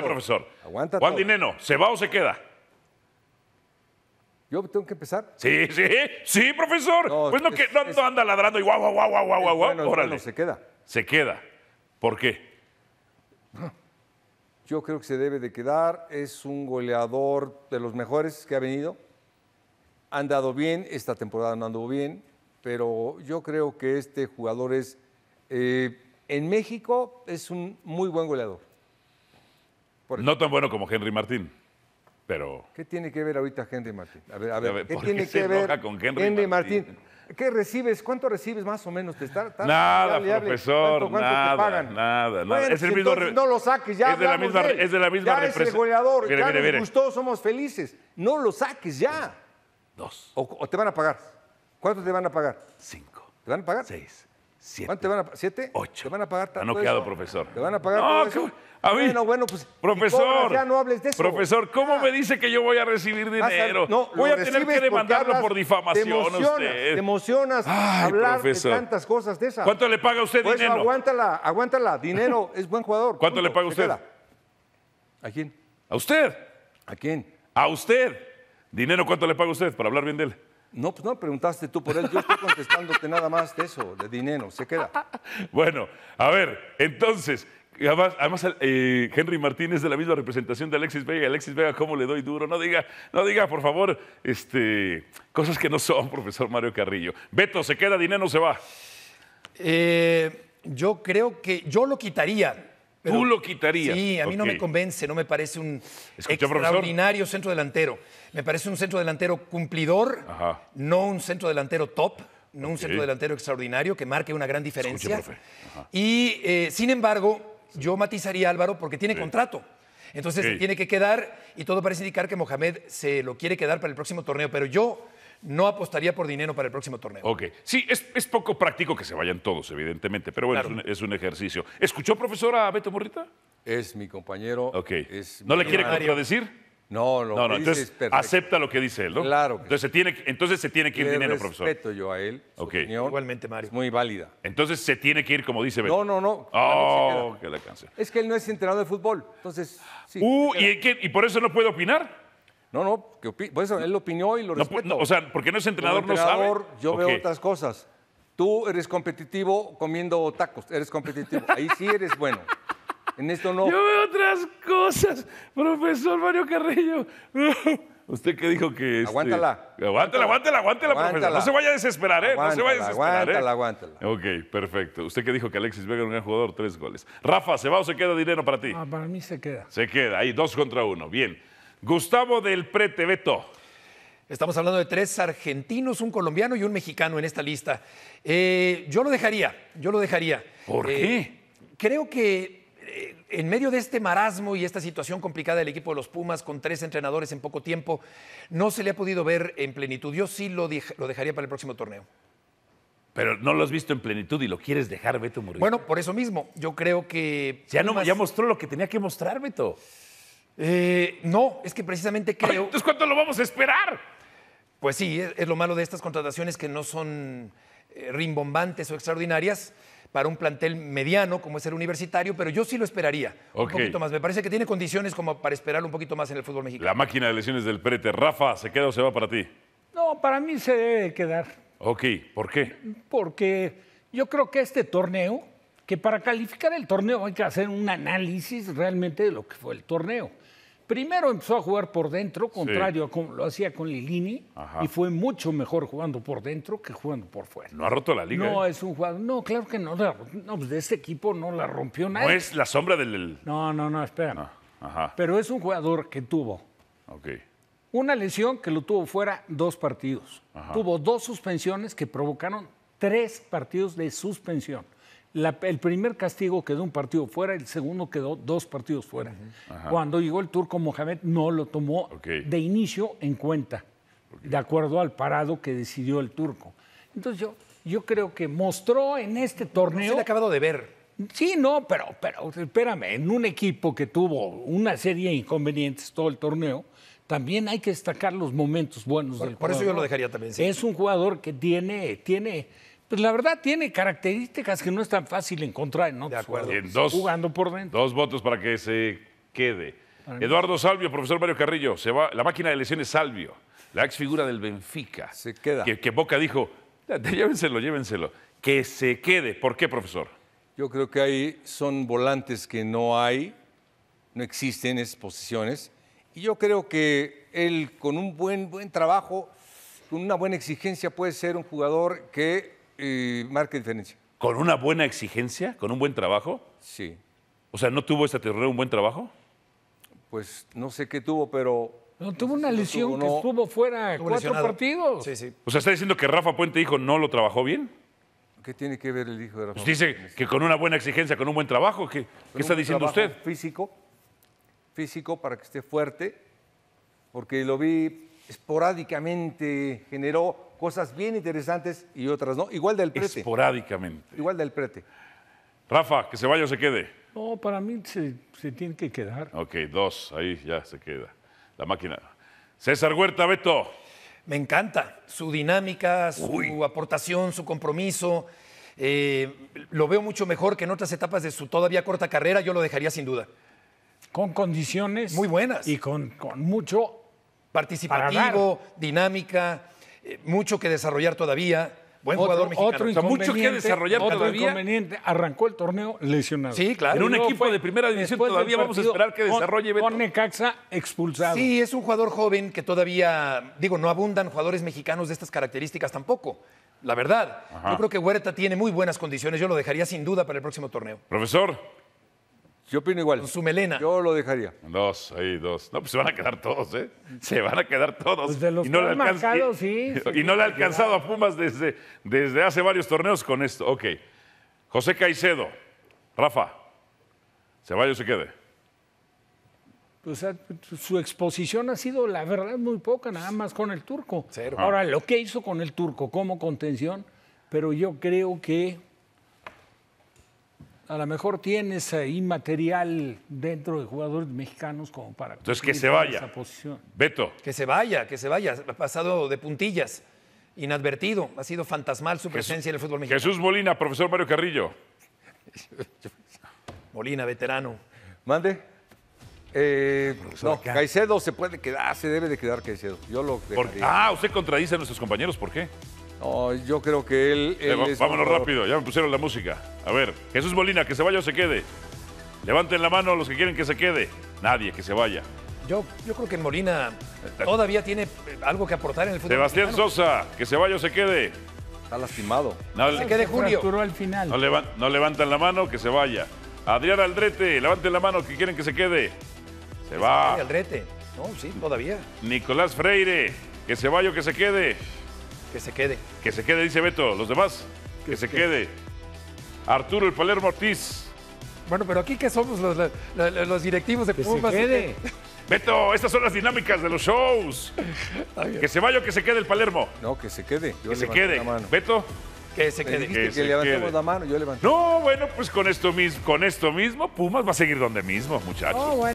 profesor. Juan Dineno, ¿se va o se queda? ¿Yo tengo que empezar? Sí, sí, sí, profesor. No, pues no, que, no, anda ladrando y guau, guau, guau, guau, guau, bueno, Órale. se queda. Se queda. ¿Por qué? Yo creo que se debe de quedar. Es un goleador de los mejores que ha venido. Ha andado bien, esta temporada no anduvo bien, pero yo creo que este jugador es, eh, en México, es un muy buen goleador no tan bueno como Henry Martín, pero... ¿Qué tiene que ver ahorita Henry Martín? A ver, a ver, ¿qué tiene que ver con Henry, Martín? ¿Qué recibes? ¿Cuánto recibes más o menos? ¿Te está, Nada, profesor, ¿Cuánto, nada, te pagan? nada, nada. Bueno, es el pues mismo no lo saques, ya es de la misma- él. es de la misma Ya es el goleador, Mire, somos felices. No lo saques ya. Dos, o te van a pagar. ¿Cuánto te van a pagar? cinco, ¿Te van a pagar? seis, Siete. ¿Cuánto te van a pagar? ¿Siete? Ocho. Te van a pagar tanto. Han noqueado, profesor. Te van a pagar. No, a Bueno, bueno, pues. Profesor. ya no hables de eso. Profesor, ¿cómo me dice que yo voy a recibir dinero? no, voy a tener que demandarlo por difamación. Te emocionas, usted. Te emocionas hablar de tantas cosas de esas. ¿Cuánto le paga usted pues dinero? Aguántala, aguántala. Dinero es buen jugador. ¿Cuánto le paga usted? ¿A quién? ¿A usted? ¿A quién? ¿A usted? ¿Dinero cuánto le paga usted para hablar bien de él? No, pues no preguntaste tú por él, yo estoy contestándote nada más de eso, de dinero, se queda. Bueno, a ver, entonces, Además, eh, Henry Martínez de la misma representación de Alexis Vega. Alexis Vega, ¿cómo le doy duro? No diga, no diga, por favor, este, cosas que no son, profesor Mario Carrillo. Beto, ¿se queda dinero o se va? Eh, yo creo que yo lo quitaría. ¿Tú lo quitarías? Sí, a mí no me convence, no me parece un extraordinario centro delantero. Me parece un centro delantero cumplidor, no un centro delantero top, no un centro delantero extraordinario que marque una gran diferencia. y eh, sin embargo, yo matizaría Álvaro porque tiene contrato. Entonces tiene que quedar y todo parece indicar que Mohamed se lo quiere quedar para el próximo torneo. Pero yo no apostaría por dinero para el próximo torneo. Ok, sí, es, poco práctico que se vayan todos, evidentemente, pero bueno, es, un, ejercicio. ¿Escuchó, profesora Beto Morrita? Es mi compañero. Ok. ¿No le quiere contradecir? No, lo no, no. entonces, acepta lo que dice él, ¿no? Claro. entonces, se tiene, entonces se tiene que ir dinero, profesor. respeto yo a él. Igualmente, Mario. Es muy válida. Entonces se tiene que ir como dice Beto. No, no, no. Oh, que le Es que él no es entrenador de fútbol. Entonces, Uh, ¿y, ¿y por eso no puede opinar? No, no, que lo él opinó y lo pues, no, o sea, porque no es entrenador, no sabe. Yo veo otras cosas. Tú eres competitivo comiendo tacos, eres competitivo. Ahí sí eres bueno. En esto no. Yo veo otras cosas, profesor Mario Carrillo. Usted que dijo que. Este... Aguántala. Aguántala, aguántala, aguántala, profesor. No se vaya a desesperar, ¿eh? no se vaya a desesperar. ¿eh? Aguántala, aguántala. Ok, perfecto. Usted que dijo que Alexis Vega era un gran jugador, tres goles. Rafa, ¿se va o se queda dinero para ti? Ah, para mí se queda. Se queda, ahí, dos contra uno. Bien. Gustavo del Prete, Beto. Estamos hablando de tres argentinos, un colombiano y un mexicano en esta lista. Eh, yo lo dejaría, yo lo dejaría. ¿Por eh, qué? creo que eh, en medio de este marasmo y esta situación complicada del equipo de los Pumas, con tres entrenadores en poco tiempo, no se le ha podido ver en plenitud. Yo sí lo, dejaría para el próximo torneo. Pero no lo has visto en plenitud y lo quieres dejar, Beto Murillo. Bueno, por eso mismo. Yo creo que. Ya, ya mostró lo que tenía que mostrar, Beto. Eh, no, es que precisamente creo. Entonces, ¿cuánto lo vamos a esperar? Pues sí, es, lo malo de estas contrataciones que no son eh, rimbombantes o extraordinarias para un plantel mediano como es el universitario, pero yo sí lo esperaría un poquito más. Me parece que tiene condiciones como para esperar un poquito más en el fútbol mexicano. La máquina de lesiones del Prete. Rafa, ¿se queda o se va para ti? No, para mí se debe quedar. Ok, ¿por qué? Porque yo creo que este torneo que para calificar el torneo hay que hacer un análisis realmente de lo que fue el torneo. Primero empezó a jugar por dentro, contrario a como lo hacía con Lilini, y fue mucho mejor jugando por dentro que jugando por fuera. No ha roto la liga. No, ¿eh? es un jugador. No, claro que no. no pues de este equipo no la rompió nadie. No es la sombra del. No, no, no, espera. Ah, Pero es un jugador que tuvo una lesión que lo tuvo fuera dos partidos. Tuvo dos suspensiones que provocaron tres partidos de suspensión el primer castigo quedó un partido fuera, el segundo quedó dos partidos fuera. Cuando llegó el turco Mohamed no lo tomó de inicio en cuenta, de acuerdo al parado que decidió el turco. Entonces yo, yo creo que mostró en este torneo... No se le ha acabado de ver. Sí, no, pero, pero espérame, en un equipo que tuvo una serie de inconvenientes todo el torneo, también hay que destacar los momentos buenos por, del Por eso yo lo dejaría también. Es un jugador que tiene, tiene pues la verdad tiene características que no es tan fácil encontrar ¿no? De acuerdo. dos, jugando por dentro. Dos votos para que se quede. Eduardo Salvio, profesor Mario Carrillo, se va, la máquina de lesiones Salvio, la ex figura del Benfica. Se queda. Que, Boca dijo, llévenselo, llévenselo. Que se quede. ¿Por qué, profesor? Yo creo que ahí son volantes que no hay, no existen esas posiciones. Y yo creo que él, con un buen, buen trabajo, con una buena exigencia, puede ser un jugador que y marca diferencia. ¿Con una buena exigencia? ¿Con un buen trabajo? Sí. O sea, ¿no tuvo esta terror un buen trabajo? Pues no sé qué tuvo, pero. No, tuvo una lesión que estuvo fuera cuatro partidos. Sí, sí. O sea, ¿está diciendo que Rafa Puente dijo no lo trabajó bien? ¿Qué tiene que ver el hijo de Rafa? Pues dice que con una buena exigencia, con un buen trabajo. ¿qué está diciendo usted? Físico, físico para que esté fuerte, porque lo vi esporádicamente generó cosas bien interesantes y otras no. Igual del prete. Esporádicamente. Igual del prete. Rafa, que se vaya o se quede. No, para mí se, tiene que quedar. Ok, dos, ahí ya se queda. La máquina. César Huerta, Beto. Me encanta su dinámica, su aportación, su compromiso. Eh, lo veo mucho mejor que en otras etapas de su todavía corta carrera, yo lo dejaría sin duda. Con condiciones. Muy buenas. Y con, con mucho Participativo, dinámica, eh, mucho que desarrollar todavía. Buen jugador mexicano. mucho que desarrollar todavía. Arrancó el torneo lesionado. Sí, claro. En un equipo de primera división todavía vamos a esperar que desarrolle Beto. Necaxa expulsado. Sí, es un jugador joven que todavía, digo, no abundan jugadores mexicanos de estas características tampoco. La verdad. Yo creo que Huerta tiene muy buenas condiciones. Yo lo dejaría sin duda para el próximo torneo. Profesor. Yo opino igual. su melena. Yo lo dejaría. Dos, ahí dos. No, pues se van a quedar todos, ¿eh? Se van a quedar todos. Pues los y no le marcado, sí. Y, no le ha alcanzado a Pumas desde, desde hace varios torneos con esto. Ok. José Caicedo. Rafa. ¿Se vaya o se quede? Pues, ah, pues su exposición ha sido, la verdad, muy poca, nada más con el turco. Ahora, lo que hizo con el turco como contención, pero yo creo que a lo mejor tienes ahí material dentro de jugadores mexicanos como para... Entonces que se vaya. Beto. Que se vaya, que se vaya. Ha pasado de puntillas, inadvertido. Ha sido fantasmal su presencia en el fútbol mexicano. Jesús Molina, profesor Mario Carrillo. Molina, veterano. Mande. Eh, no, Caicedo se puede quedar, se debe de quedar Caicedo. Yo lo ah, usted contradice a nuestros compañeros, ¿por qué? yo creo que él. Eh, vámonos rápido, ya me pusieron la música. A ver, Jesús Molina, que se vaya o se quede. Levanten la mano los que quieren que se quede. Nadie, que se vaya. Yo, yo creo que Molina todavía tiene eh, algo que aportar en el fútbol. Sebastián Sosa, que se vaya o se quede. Está lastimado. se quede Julio. Al final. No, levantan la mano, que se vaya. Adrián Aldrete, levanten la mano, que quieren que se quede. Se va. Aldrete. No, sí, todavía. Nicolás Freire, que se vaya o que se quede. Que se quede. Que se quede, dice Beto. Los demás, que, se quede. Arturo el Palermo Ortiz. Bueno, pero aquí que somos los, directivos de que Se quede. Beto, estas son las dinámicas de los shows. que se vaya o que se quede el Palermo. No, que se quede. que se quede. Beto. Que se quede. Que, levantemos la mano, yo levanté. No, bueno, pues con esto, mismo, con esto mismo, Pumas va a seguir donde mismo, muchachos. Oh, bueno.